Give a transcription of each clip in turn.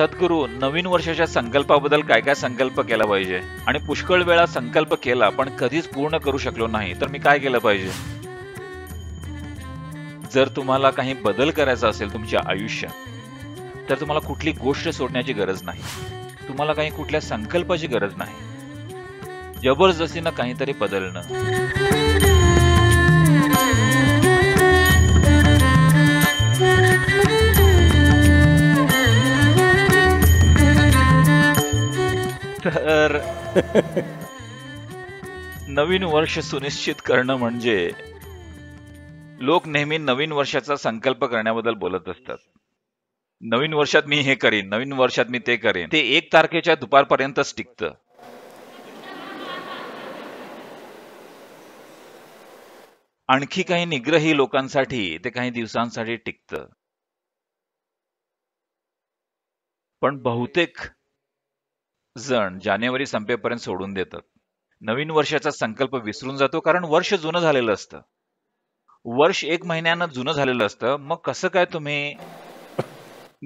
सद्गुरु नवीन वर्षाच्या संकल्पाबद्दल काय काय संकल्प केला पाहिजे आणि पुष्कळ वेळा संकल्प केला पण कधीच पूर्ण करू शकलो नाही तर मी काय केलं पाहिजे जर तुम्हाला काही बदल करायचा असेल तुमच्या आयुष्यात तर तुम्हाला कुठली गोष्ट सोडण्याची गरज नाही तुम्हाला काही कुठल्या संकल्पाची गरज नाही जबरदस्तीनं काहीतरी बदलणं तर नवीन वर्ष सुनिश्चित करणं म्हणजे लोक नेहमी नवीन वर्षाचा संकल्प करण्याबद्दल बोलत असतात नवीन वर्षात मी हे करीन नवीन वर्षात मी ते करेन ते एक तारखेच्या दुपारपर्यंतच टिकतं आणखी काही निग्रही लोकांसाठी ते काही दिवसांसाठी टिकतं पण बहुतेक जण जानेवारी संपेपर्यंत सोडून देतात नवीन वर्षाचा संकल्प विसरून जातो कारण वर्ष जुनं झालेलं असतं वर्ष एक महिन्यानं जुनं झालेलं असतं मग कसं काय तुम्ही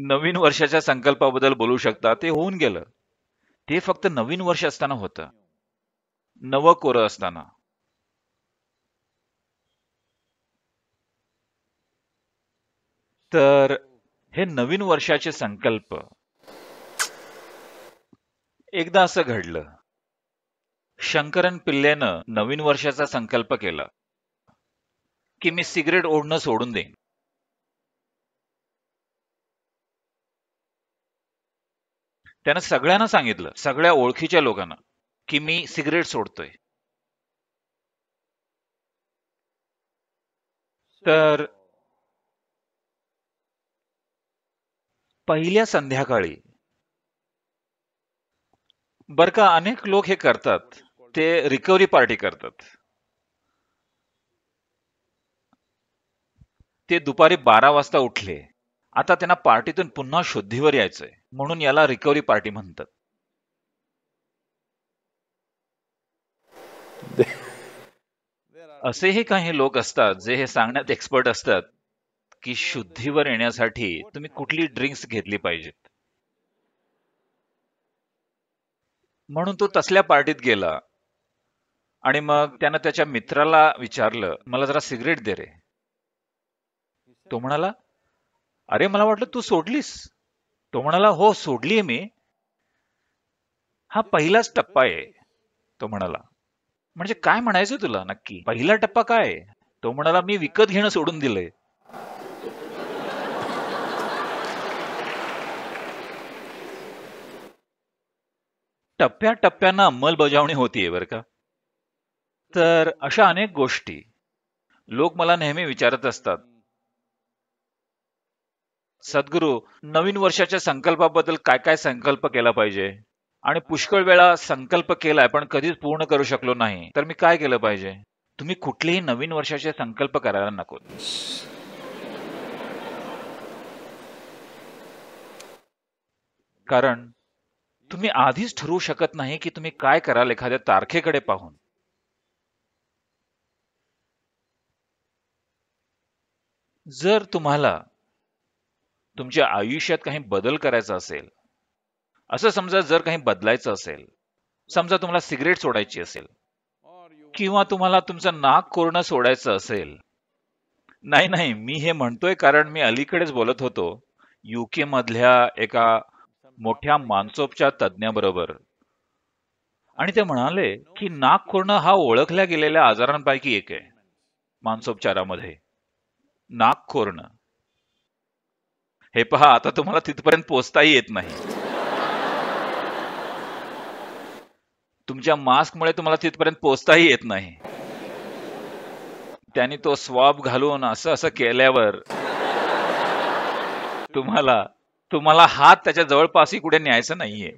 नवीन वर्षाच्या संकल्पाबद्दल बोलू शकता ते होऊन गेलं ते फक्त नवीन वर्ष असताना होतं नवं कोरं असताना तर हे नवीन वर्षाचे संकल्प एकदा असं घडलं शंकरन पिल्ल्यानं नवीन वर्षाचा संकल्प केला की मी सिगरेट ओढणं सोडून देईन त्यानं सगळ्यांना सांगितलं सगळ्या ओळखीच्या लोकांना की मी सिगरेट सोडतोय तर पहिल्या संध्याकाळी बर का अनेक लोक हे करतात ते रिकव्हरी पार्टी करतात ते दुपारी बारा वाजता उठले आता त्यांना पार्टीतून पुन्हा शुद्धीवर यायचंय म्हणून याला रिकव्हरी पार्टी म्हणतात असेही काही लोक असतात जे हे सांगण्यात एक्सपर्ट असतात की शुद्धीवर येण्यासाठी तुम्ही कुठली ड्रिंक्स घेतली पाहिजेत म्हणून तो तसल्या पार्टीत गेला आणि मग त्यानं त्याच्या मित्राला विचारलं मला जरा सिगरेट दे रे तो म्हणाला अरे मला वाटलं तू सोडलीस तो म्हणाला हो सोडलीये मी हा पहिलाच टप्पा आहे तो म्हणाला म्हणजे काय म्हणायचं तुला नक्की पहिला टप्पा काय तो म्हणाला मी विकत घेणं सोडून दिलंय टप्प्याटप्प्यानं अंमलबजावणी होतीये बरं का तर अशा अनेक गोष्टी लोक मला नेहमी विचारत असतात सद्गुरू नवीन वर्षाच्या संकल्पाबद्दल काय काय संकल्प केला पाहिजे आणि पुष्कळ वेळा संकल्प केलाय पण कधीच पूर्ण करू शकलो नाही तर मी काय केलं पाहिजे तुम्ही कुठलेही नवीन वर्षाचे संकल्प करायला नको कारण तुम्ही आधीच ठरवू शकत नाही की तुम्ही काय कराल एखाद्या तारखेकडे पाहून जर तुम्हाला तुमच्या आयुष्यात काही बदल करायचा असेल असं समजा जर काही बदलायचं असेल समजा तुम्हाला सिगरेट सोडायची असेल किंवा तुम्हाला तुमचं नाक कोरणं सोडायचं असेल नाही नाही मी हे म्हणतोय कारण मी अलीकडेच बोलत होतो युके मधल्या एका मोठ्या मानसोपच्या तज्ज्ञाबरोबर आणि ते म्हणाले की नाक हा ओळखल्या गेलेल्या आजारांपैकी एक आहे मानसोपचारामध्ये नाक हे पहा आता तुम्हाला तिथपर्यंत पोचताही येत नाही तुमच्या मास्कमुळे तुम्हाला तिथपर्यंत पोचताही येत नाही त्यांनी तो स्वाब घालून असं असं केल्यावर तुम्हाला तुम्हाला हात त्याच्या जवळपासही कुठे न्यायचं नाहीये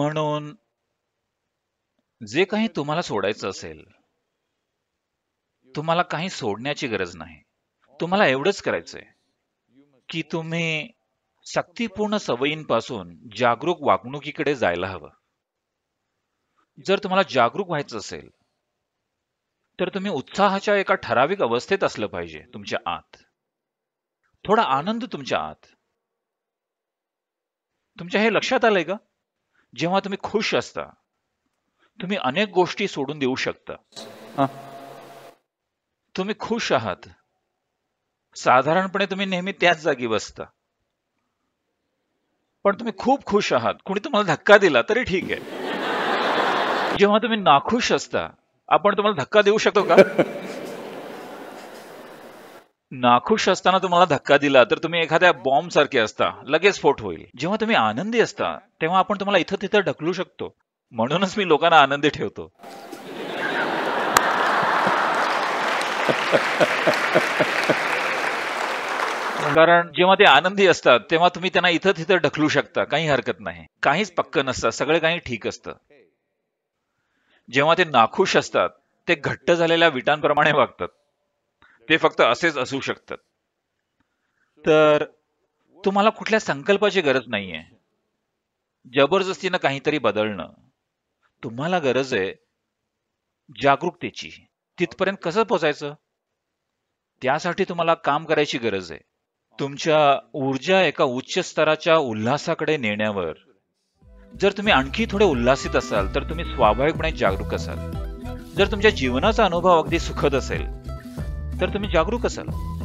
म्हणून जे काही तुम्हाला सोडायचं असेल तुम्हाला काही सोडण्याची गरज नाही तुम्हाला एवढंच करायचंय की तुम्ही सक्तीपूर्ण सवयींपासून जागरूक वागणुकीकडे जायला हवं जर तुम्हाला जागरूक व्हायचं असेल तर तुम्ही उत्साहाच्या एका ठराविक अवस्थेत असलं पाहिजे तुमच्या आत थोडा आनंद तुमच्या आत तुमच्या हे लक्षात आलंय का जेव्हा तुम्ही खुश असता तुम्ही अनेक गोष्टी सोडून देऊ शकता तुम्ही खुश आहात साधारणपणे तुम्ही नेहमी त्याच जागी बसता पण तुम्ही खूप खुश आहात कुणी तुम्हाला धक्का दिला तरी ठीक आहे जेव्हा तुम्ही नाखुश असता आपण तुम्हाला धक्का देऊ शकतो का नाखुश असताना तुम्हाला धक्का दिला तर तुम्ही एखाद्या बॉम्ब सारखे असता लगेच स्फोट होईल जेव्हा तुम्ही आनंदी असता तेव्हा आपण तुम्हाला इथं तिथं ढकलू शकतो म्हणूनच मी लोकांना आनंदी ठेवतो कारण जेव्हा ते आनंदी असतात तेव्हा तुम्ही त्यांना इथं तिथं ढकलू शकता काही हरकत नाही काहीच पक्क नसतं सगळं काही ठीक असतं जेव्हा ते नाखुश असतात ते घट्ट झालेल्या विटांप्रमाणे वागतात ते फक्त असेच असू शकतात तर तुम्हाला कुठल्या संकल्पाची गरज नाहीये जबरदस्तीनं काहीतरी बदलणं तुम्हाला गरज आहे जागरूकतेची तिथपर्यंत कसं पोचायचं त्यासाठी तुम्हाला काम करायची गरज आहे तुमच्या ऊर्जा एका उच्च स्तराच्या उल्हासाकडे नेण्यावर जर तुम्ही आणखी थोडे उल्हासित असाल तर तुम्ही स्वाभाविकपणे जागरूक असाल जर तुमच्या जीवनाचा अनुभव अगदी सुखद असेल तर तुम्ही जागरूक असाल